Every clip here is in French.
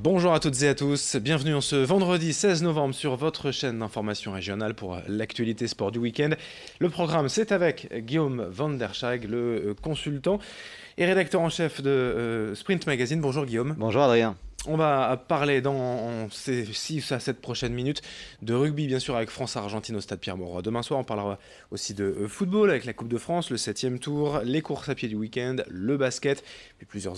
Bonjour à toutes et à tous, bienvenue en ce vendredi 16 novembre sur votre chaîne d'information régionale pour l'actualité sport du week-end. Le programme, c'est avec Guillaume Van Der le euh, consultant et rédacteur en chef de euh, Sprint Magazine. Bonjour Guillaume. Bonjour Adrien. On va parler dans ces 6 à 7 prochaines minutes de rugby, bien sûr, avec France-Argentine au stade Pierre-Mauroy. Demain soir, on parlera aussi de euh, football avec la Coupe de France, le 7 e tour, les courses à pied du week-end, le basket, puis plusieurs,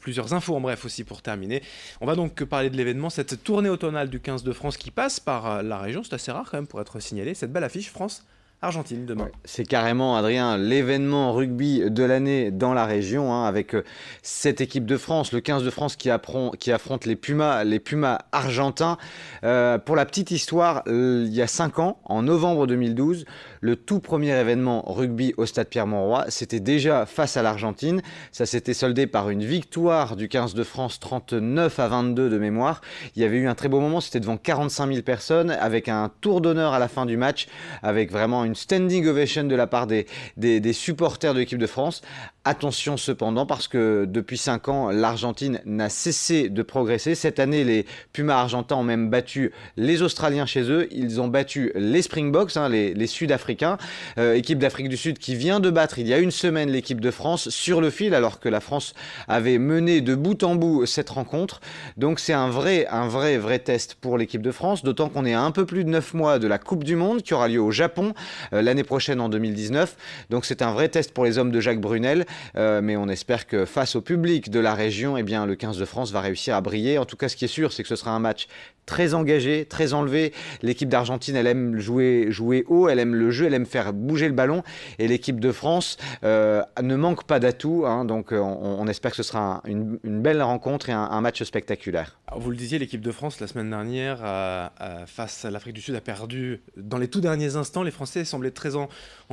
plusieurs infos en bref aussi pour terminer. On va donc parler de l'événement, cette tournée automnale du 15 de France qui passe par euh, la région. C'est assez rare quand même pour être signalé. Cette belle affiche france Argentine demain. c'est carrément, Adrien, l'événement rugby de l'année dans la région, hein, avec cette euh, équipe de France, le 15 de France qui, affronte, les Pumas, les Pumas argentins. Euh, pour la petite histoire, euh, il y a 5 ans, en novembre 2012, le tout premier événement rugby au stade Pierre-Montroy, c'était déjà face à l'Argentine. Ça s'était soldé par une victoire du 15 de France 39 à 22 de mémoire. Il y avait eu un très beau moment, c'était devant 45 000 personnes, avec un tour d'honneur à la fin du match, avec vraiment une standing ovation de la part des, des, supporters de l'équipe de France. Attention cependant parce que depuis 5 ans, l'Argentine n'a cessé de progresser. Cette année, les Pumas argentins ont même battu les Australiens chez eux. Ils ont battu les Springboks, hein, les, Sud-Africains, euh, équipe d'Afrique du Sud qui vient de battre il y a une semaine l'équipe de France sur le fil alors que la France avait mené de bout en bout cette rencontre. Donc c'est un vrai, un vrai, vrai test pour l'équipe de France, d'autant qu'on est à un peu plus de 9 mois de la Coupe du Monde qui aura lieu au Japon euh, l'année prochaine en 2019. Donc c'est un vrai test pour les hommes de Jacques Brunel, euh, mais on espère que face au public de la région, et eh bien, le 15 de France va réussir à briller. En tout cas, ce qui est sûr, c'est que ce sera un match très engagé, très enlevé. L'équipe d'Argentine, elle aime jouer, jouer haut, elle aime le jeu, elle aime faire bouger le ballon. Et l'équipe de France euh, ne manque pas d'atouts. Hein. donc on, espère que ce sera une, belle rencontre et un, match spectaculaire. vous le disiez, l'équipe de France, la semaine dernière, face à l'Afrique du Sud, a perdu dans les tout derniers instants. Les Français semblait très en,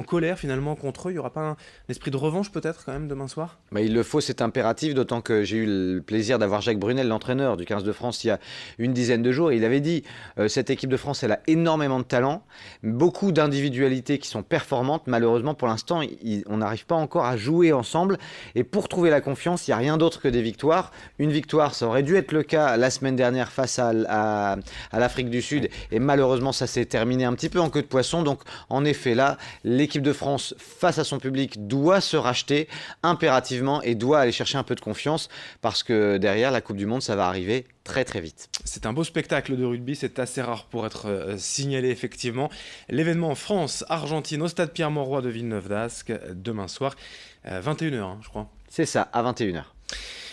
colère finalement contre eux. Il n'y aura pas un, esprit de revanche peut-être quand même demain soir Mais bah, Il le faut, c'est impératif, d'autant que j'ai eu le plaisir d'avoir Jacques Brunel, l'entraîneur du 15 de France, il y a une dizaine de jours. il avait dit, euh, cette équipe de France, elle a énormément de talent, beaucoup d'individualités qui sont performantes. Malheureusement, pour l'instant, on n'arrive pas encore à jouer ensemble. Et pour trouver la confiance, il n'y a rien d'autre que des victoires. Une victoire, ça aurait dû être le cas la semaine dernière face à, à, à l'Afrique du Sud. Et malheureusement, ça s'est terminé un petit peu en queue de poisson. Donc, en en effet, là, l'équipe de France, face à son public, doit se racheter impérativement et doit aller chercher un peu de confiance parce que derrière la Coupe du Monde, ça va arriver très très vite. C'est un beau spectacle de rugby, c'est assez rare pour être euh, signalé effectivement. L'événement France-Argentine au stade Pierre-Mauroy de Villeneuve-d'Ascq demain soir, 21h euh, hein, je crois. C'est ça, à 21h.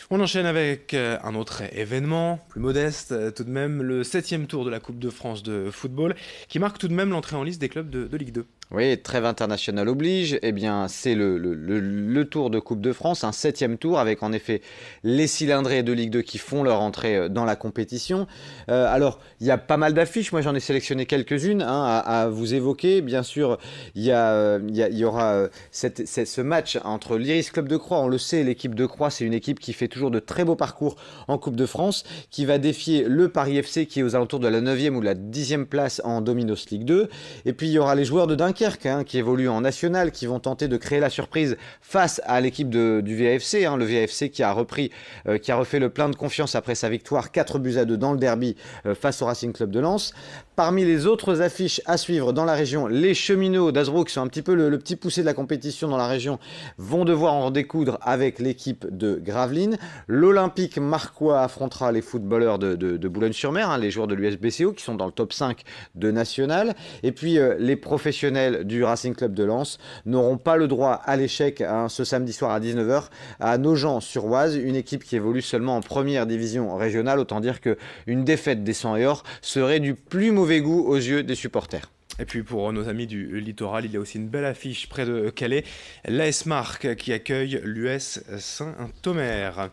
On enchaîne avec euh, un autre événement, plus modeste, euh, tout de même le septième tour de la Coupe de France de football, qui marque tout de même l'entrée en liste des clubs de, Ligue 2. Oui, trêve internationale oblige. Eh bien, c'est le, tour de Coupe de France, un septième tour avec en effet les cylindrés de Ligue 2 qui font leur entrée euh, dans la compétition. Euh, alors, il y a pas mal d'affiches. Moi, j'en ai sélectionné quelques-unes hein, à, vous évoquer. Bien sûr, il y, euh, y, aura ce match entre l'Iris Club de Croix. On le sait, l'équipe de Croix, c'est une équipe qui fait toujours de très beaux parcours en Coupe de France, qui va défier le Paris FC qui est aux alentours de la 9e ou la 10e place en Dominos Ligue 2. Et puis, il y aura les joueurs de Dunkerque Hein, qui évolue en national, qui vont tenter de créer la surprise face à l'équipe du vfc hein, le vfc qui a repris, euh, qui a refait le plein de confiance après sa victoire 4 buts à 2 dans le derby euh, face au Racing Club de Lens. Parmi les autres affiches à suivre dans la région, les cheminots d'Asbrook, qui sont un petit peu le, petit poussé de la compétition dans la région, vont devoir en découdre avec l'équipe de Gravelines. L'Olympique Marquois affrontera les footballeurs de, Boulogne-sur-Mer, hein, les joueurs de l'USBCO qui sont dans le top 5 de national. Et puis euh, les professionnels du Racing Club de Lens n'auront pas le droit à l'échec hein, ce samedi soir à 19h à Nogent-sur-Oise, une équipe qui évolue seulement en première division régionale. Autant dire qu'une défaite des 100 et or serait du plus mauvais goût aux yeux des supporters. Et puis pour nos amis du littoral, il y a aussi une belle affiche près de Calais, l'AS Marc qui accueille l'US Saint-Omer.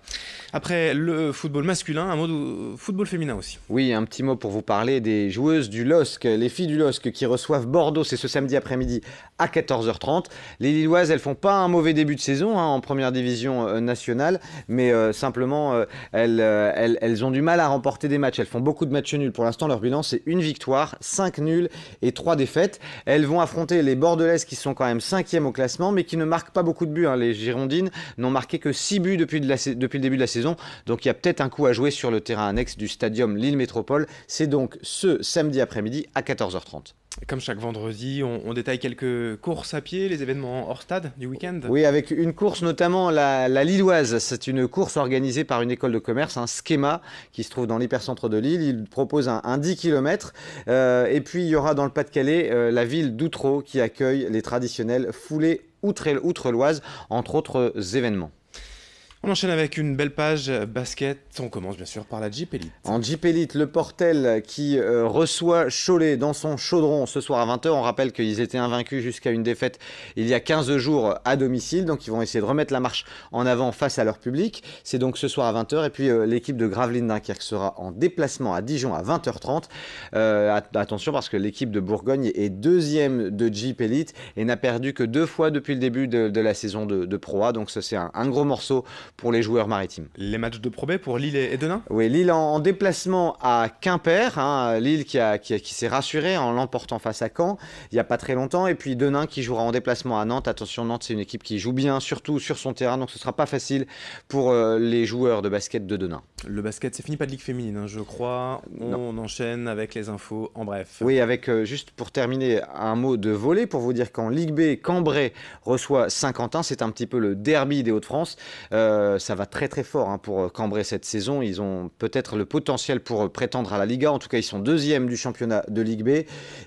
Après le football masculin, un mot de football féminin aussi. Oui, un petit mot pour vous parler des joueuses du LOSC, les filles du LOSC qui reçoivent Bordeaux, c'est ce samedi après-midi à 14h30. Les Lilloises, elles font pas un mauvais début de saison hein, en première division euh, nationale, mais euh, simplement euh, elles, elles, elles ont du mal à remporter des matchs. Elles font beaucoup de matchs nuls. Pour l'instant, leur bilan c'est une victoire, 5 nuls et 3 défaites. Elles vont affronter les Bordelaises qui sont quand même 5 au classement, mais qui ne marquent pas beaucoup de buts. Hein. Les Girondines n'ont marqué que 6 buts depuis, depuis, le début de la saison. Donc il y a peut-être un coup à jouer sur le terrain annexe du stadium Lille Métropole. C'est donc ce samedi après-midi à 14h30. Comme chaque vendredi, on, détaille quelques courses à pied, les événements hors stade du week-end. Oui, avec une course notamment la, Lilloise. C'est une course organisée par une école de commerce, un schéma qui se trouve dans l'hypercentre de Lille. Il propose un, 10 km. Euh, et puis il y aura dans le Pas-de-Calais euh, la ville d'Outreau qui accueille les traditionnels foulées outre-loise, entre autres euh, événements. On enchaîne avec une belle page euh, basket. On commence bien sûr par la Jeep Elite. En Jeep Elite, le Portel euh, qui euh, reçoit Cholet dans son chaudron ce soir à 20h. On rappelle qu'ils étaient invaincus jusqu'à une défaite il y a 15 jours à domicile. Donc ils vont essayer de remettre la marche en avant face à leur public. C'est donc ce soir à 20h. Et puis l'équipe de Gravelines Dunkerque sera en déplacement à Dijon à 20h30. attention parce que l'équipe de Bourgogne est deuxième de Jeep Elite et n'a perdu que deux fois depuis le début de, la saison de, de Pro A. Donc c'est un gros morceau pour les joueurs maritimes. Les matchs de Pro pour Lille et Denain Oui, Lille en, déplacement à Quimper, hein, Lille qui, a, qui, qui s'est rassurée en l'emportant face à Caen il n'y a pas très longtemps, et puis Denain qui jouera en déplacement à Nantes. Attention, Nantes c'est une équipe qui joue bien, surtout sur son terrain, donc ce ne sera pas facile pour euh, les joueurs de basket de Denain. Le basket, c'est fini pas de ligue féminine, hein, je crois. On, enchaîne avec les infos en bref. Oui, avec euh, juste pour terminer un mot de volet pour vous dire qu'en Ligue B, Cambrai reçoit Saint-Quentin, c'est un petit peu le derby des Hauts-de-France. Euh, euh, ça va très très fort hein, pour euh, Cambrai cette saison. Ils ont peut-être le potentiel pour euh, prétendre à la Liga. En tout cas, ils sont deuxième du championnat de Ligue B.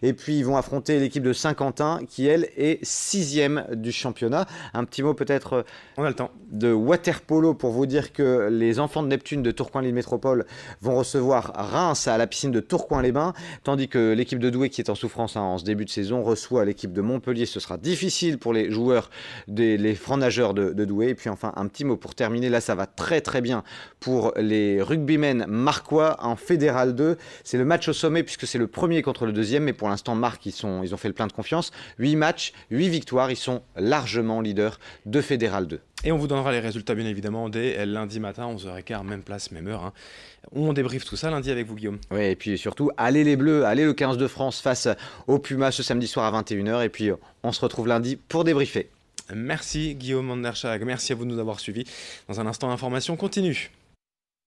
Et puis, ils vont affronter l'équipe de Saint-Quentin, qui elle est sixième du championnat. Un petit mot peut-être. On a le temps. De waterpolo pour vous dire que les enfants de Neptune de Tourcoing-Lille Métropole vont recevoir Reims à la piscine de Tourcoing-les-Bains, tandis que l'équipe de Douai, qui est en souffrance hein, en ce début de saison, reçoit l'équipe de Montpellier. Ce sera difficile pour les joueurs des les francs nageurs de, de Douai. Et puis enfin, un petit mot pour terminé, là ça va très très bien pour les rugbymen marquois en Fédéral 2. C'est le match au sommet puisque c'est le premier contre le deuxième, mais pour l'instant Marc, ils, ont fait le plein de confiance. 8 matchs, 8 victoires, ils sont largement leaders de Fédéral 2. Et on vous donnera les résultats bien évidemment dès lundi matin, 11h15, même place, même heure. Hein. On débriefe tout ça lundi avec vous Guillaume. Oui, et puis surtout, allez les Bleus, allez le 15 de France face au Puma ce samedi soir à 21h. Et puis on se retrouve lundi pour débriefer. Merci Guillaume Anderschag, merci à vous de nous avoir suivis. Dans un instant, l'information continue.